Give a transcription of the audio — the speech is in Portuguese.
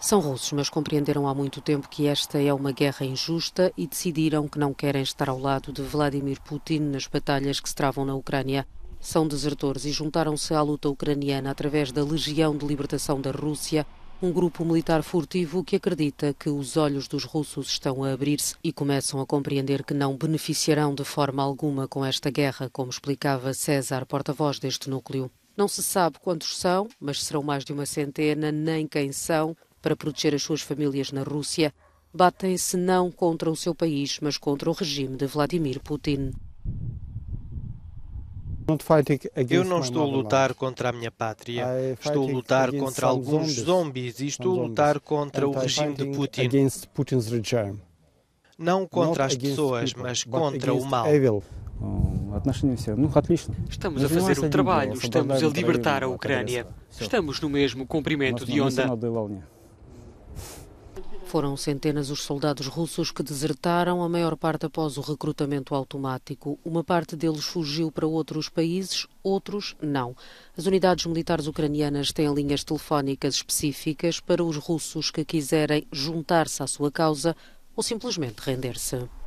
São russos, mas compreenderam há muito tempo que esta é uma guerra injusta e decidiram que não querem estar ao lado de Vladimir Putin nas batalhas que se travam na Ucrânia. São desertores e juntaram-se à luta ucraniana através da Legião de Libertação da Rússia, um grupo militar furtivo que acredita que os olhos dos russos estão a abrir-se e começam a compreender que não beneficiarão de forma alguma com esta guerra, como explicava César, porta-voz deste núcleo. Não se sabe quantos são, mas serão mais de uma centena, nem quem são, para proteger as suas famílias na Rússia batem-se não contra o seu país, mas contra o regime de Vladimir Putin. Eu não estou a lutar contra a minha pátria. Estou a lutar contra alguns zombies e estou a lutar contra o regime de Putin. Não contra as pessoas, mas contra o mal. Estamos a fazer o trabalho, estamos a libertar a Ucrânia. Estamos no mesmo comprimento de onda. Foram centenas os soldados russos que desertaram, a maior parte após o recrutamento automático. Uma parte deles fugiu para outros países, outros não. As unidades militares ucranianas têm linhas telefónicas específicas para os russos que quiserem juntar-se à sua causa ou simplesmente render-se.